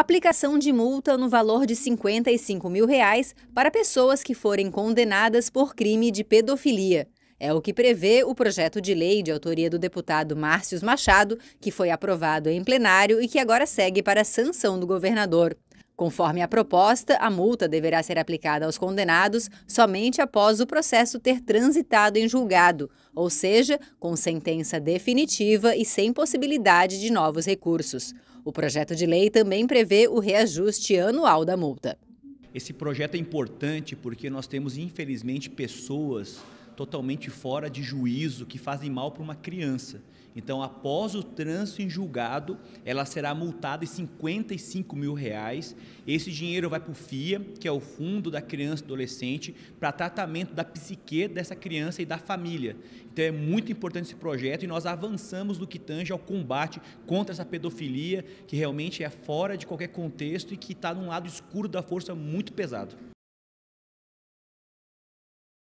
aplicação de multa no valor de R$ 55 mil reais para pessoas que forem condenadas por crime de pedofilia. É o que prevê o projeto de lei de autoria do deputado Márcio Machado, que foi aprovado em plenário e que agora segue para a sanção do governador. Conforme a proposta, a multa deverá ser aplicada aos condenados somente após o processo ter transitado em julgado, ou seja, com sentença definitiva e sem possibilidade de novos recursos. O projeto de lei também prevê o reajuste anual da multa. Esse projeto é importante porque nós temos, infelizmente, pessoas totalmente fora de juízo, que fazem mal para uma criança. Então, após o trânsito em julgado, ela será multada em 55 mil reais. Esse dinheiro vai para o FIA, que é o Fundo da Criança e Adolescente, para tratamento da psique dessa criança e da família. Então, é muito importante esse projeto e nós avançamos do que tange ao combate contra essa pedofilia, que realmente é fora de qualquer contexto e que está num lado escuro da força muito pesado.